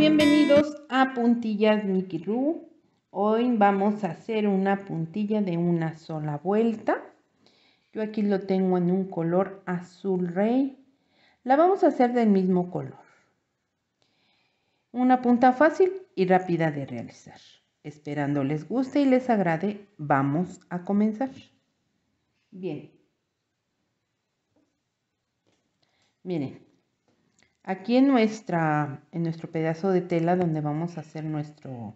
bienvenidos a Puntillas Mikiru. Hoy vamos a hacer una puntilla de una sola vuelta. Yo aquí lo tengo en un color azul rey. La vamos a hacer del mismo color. Una punta fácil y rápida de realizar. Esperando les guste y les agrade, vamos a comenzar. Bien. Miren, Aquí en, nuestra, en nuestro pedazo de tela donde vamos a hacer nuestro,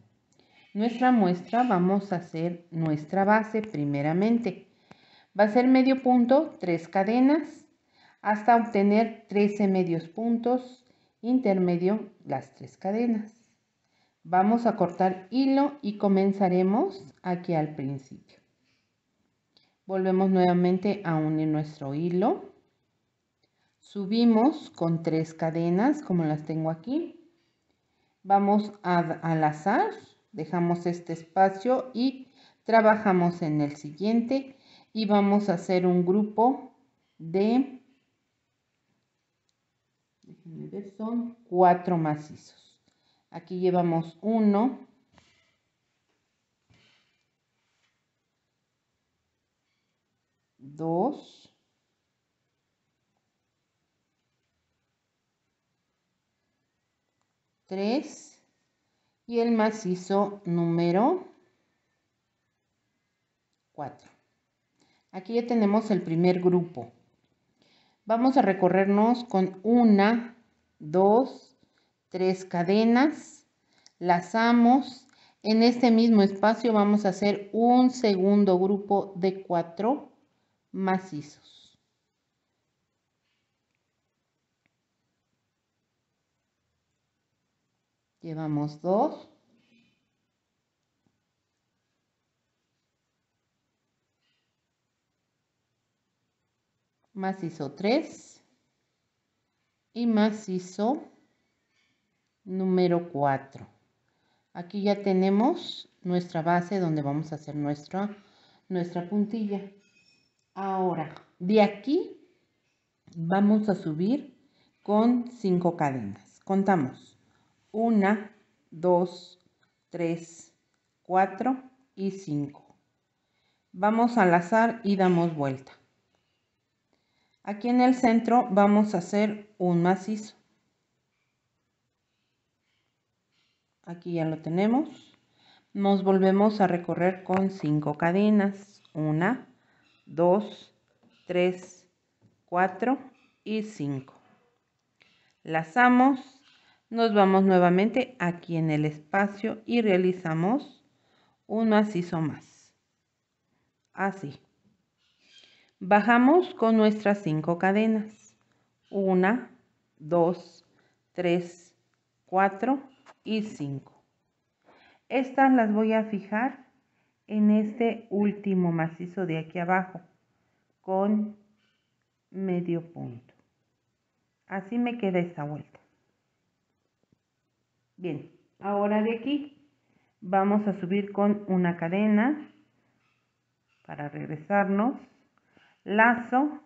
nuestra muestra, vamos a hacer nuestra base primeramente. Va a ser medio punto, tres cadenas, hasta obtener 13 medios puntos, intermedio, las tres cadenas. Vamos a cortar hilo y comenzaremos aquí al principio. Volvemos nuevamente a unir nuestro hilo Subimos con tres cadenas como las tengo aquí. Vamos a, al azar, dejamos este espacio y trabajamos en el siguiente y vamos a hacer un grupo de, son cuatro macizos. Aquí llevamos uno, dos, 3 y el macizo número 4. Aquí ya tenemos el primer grupo. Vamos a recorrernos con una, dos, tres cadenas, lazamos. En este mismo espacio vamos a hacer un segundo grupo de cuatro macizos. llevamos dos. Más hizo 3 y más hizo número 4. Aquí ya tenemos nuestra base donde vamos a hacer nuestra, nuestra puntilla. Ahora, de aquí vamos a subir con cinco cadenas. Contamos. 1, 2, 3, 4 y 5. Vamos a lazar y damos vuelta. Aquí en el centro vamos a hacer un macizo. Aquí ya lo tenemos. Nos volvemos a recorrer con 5 cadenas. 1, 2, 3, 4 y 5. Lazamos nos vamos nuevamente aquí en el espacio y realizamos un macizo más. Así. Bajamos con nuestras cinco cadenas. Una, dos, tres, cuatro y cinco. Estas las voy a fijar en este último macizo de aquí abajo con medio punto. Así me queda esta vuelta. Bien, ahora de aquí vamos a subir con una cadena para regresarnos, lazo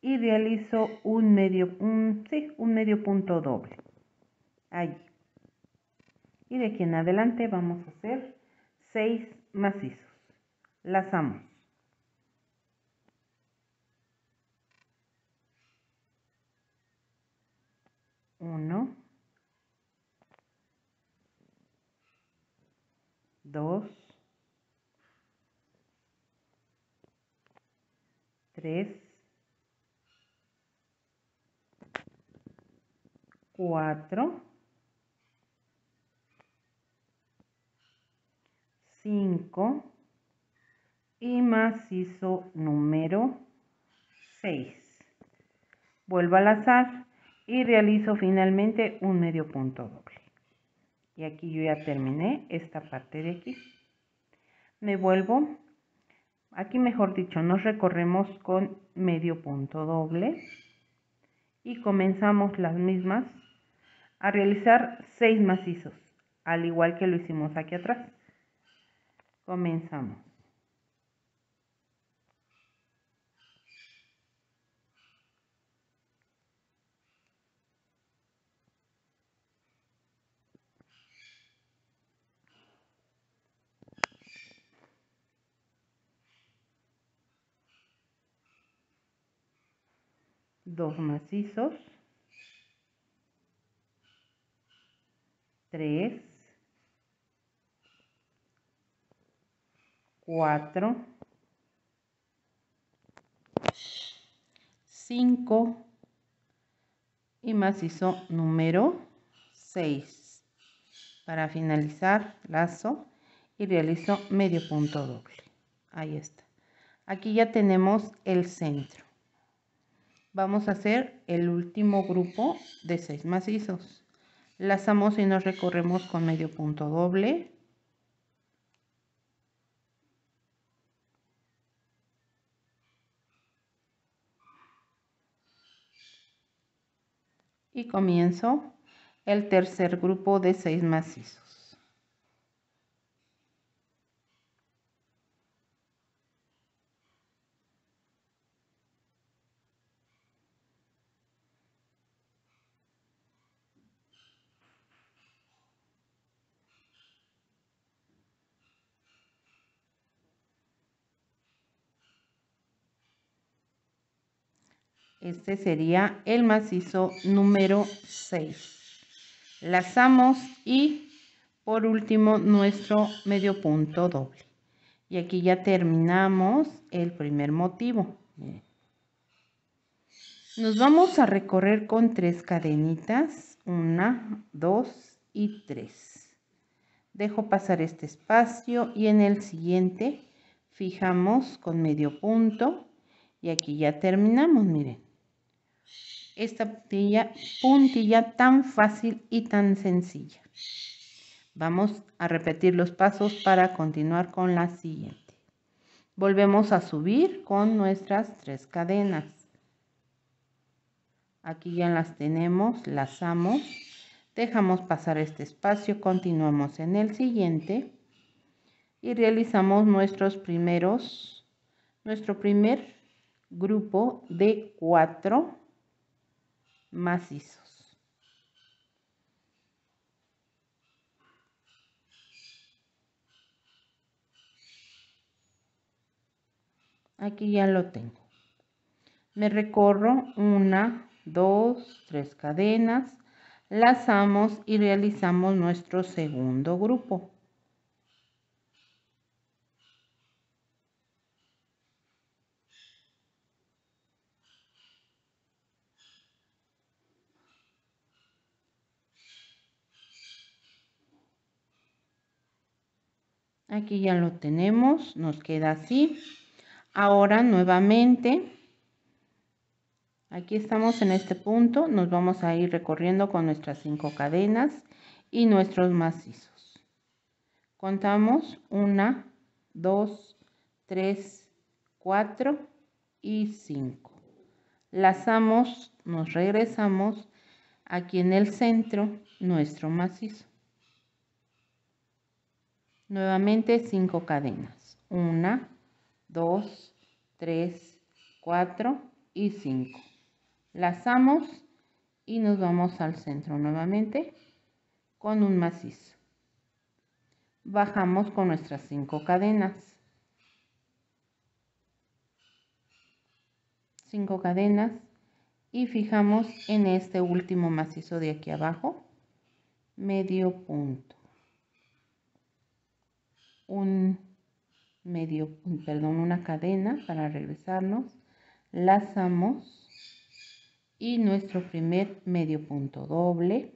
y realizo un medio, un medio punto doble. Ahí. Y de aquí en adelante vamos a hacer seis macizos. Lazamos. Una. 2, 3, 4, 5 y macizo número 6. Vuelvo al azar y realizo finalmente un medio punto doble y aquí yo ya terminé esta parte de aquí me vuelvo aquí mejor dicho nos recorremos con medio punto doble y comenzamos las mismas a realizar seis macizos al igual que lo hicimos aquí atrás comenzamos dos macizos, 3, 4, 5 y macizo número 6. Para finalizar, lazo y realizo medio punto doble. Ahí está. Aquí ya tenemos el centro. Vamos a hacer el último grupo de seis macizos. Lazamos y nos recorremos con medio punto doble. Y comienzo el tercer grupo de seis macizos. Este sería el macizo número 6. Lazamos y por último nuestro medio punto doble. Y aquí ya terminamos el primer motivo. Nos vamos a recorrer con tres cadenitas. Una, dos y tres. Dejo pasar este espacio y en el siguiente fijamos con medio punto. Y aquí ya terminamos, miren esta puntilla, tan fácil y tan sencilla. Vamos a repetir los pasos para continuar con la siguiente. Volvemos a subir con nuestras tres cadenas. Aquí ya las tenemos, lazamos, dejamos pasar este espacio, continuamos en el siguiente y realizamos nuestros primeros, nuestro primer grupo de cuatro macizos. Aquí ya lo tengo. Me recorro una, dos, tres cadenas, lazamos y realizamos nuestro segundo grupo. Aquí ya lo tenemos, nos queda así. Ahora nuevamente, aquí estamos en este punto, nos vamos a ir recorriendo con nuestras cinco cadenas y nuestros macizos. Contamos una, dos, tres, cuatro y cinco. Lazamos, nos regresamos aquí en el centro nuestro macizo. Nuevamente cinco cadenas. una, 2, 3, 4 y 5. Lazamos y nos vamos al centro nuevamente con un macizo. Bajamos con nuestras cinco cadenas. cinco cadenas y fijamos en este último macizo de aquí abajo medio punto un medio, perdón, una cadena para regresarnos, lazamos y nuestro primer medio punto doble,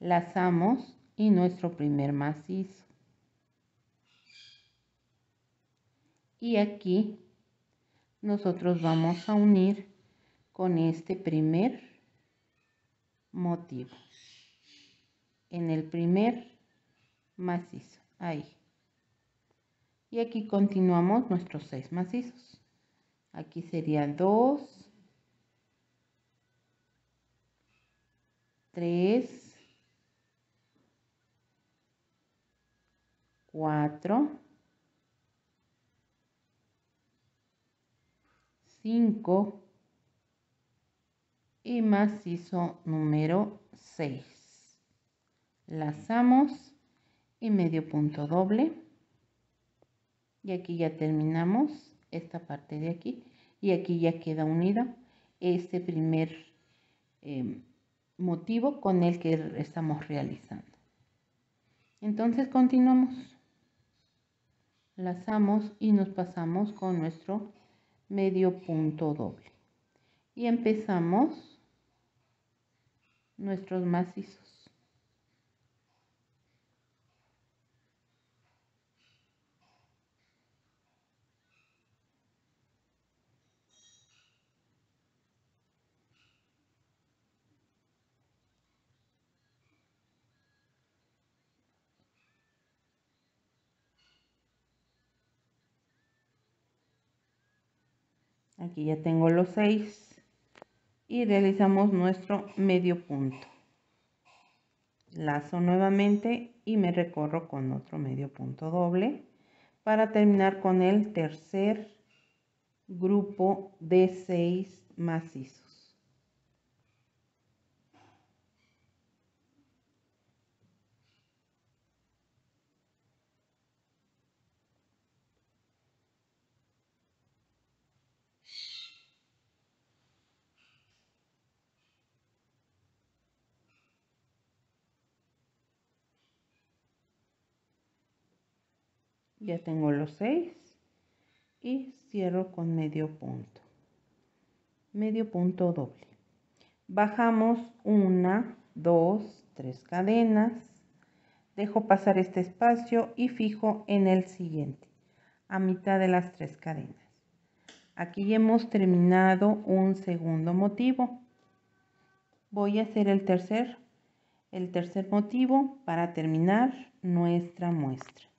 lazamos y nuestro primer macizo. Y aquí nosotros vamos a unir con este primer motivo en el primer macizo ahí y aquí continuamos nuestros seis macizos. Aquí sería 2, 3, 4, 5 y macizo número 6. Lazamos y medio punto doble y aquí ya terminamos esta parte de aquí y aquí ya queda unido este primer em, motivo con el que estamos realizando entonces continuamos lazamos y nos pasamos con nuestro medio punto doble y empezamos nuestros macizos Aquí ya tengo los 6 y realizamos nuestro medio punto. Lazo nuevamente y me recorro con otro medio punto doble para terminar con el tercer grupo de 6 macizos. ya tengo los seis y cierro con medio punto medio punto doble bajamos una dos tres cadenas dejo pasar este espacio y fijo en el siguiente a mitad de las tres cadenas aquí hemos terminado un segundo motivo voy a hacer el tercer el tercer motivo para terminar nuestra muestra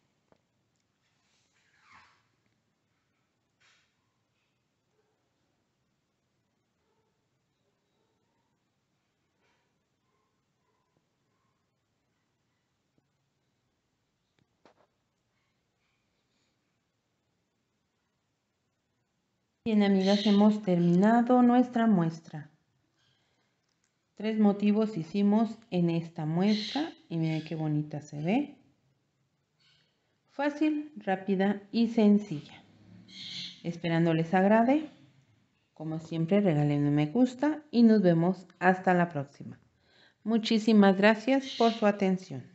Bien, amigas, hemos terminado nuestra muestra. Tres motivos hicimos en esta muestra y miren qué bonita se ve. Fácil, rápida y sencilla. Esperando les agrade. Como siempre, regalen un me gusta y nos vemos hasta la próxima. Muchísimas gracias por su atención.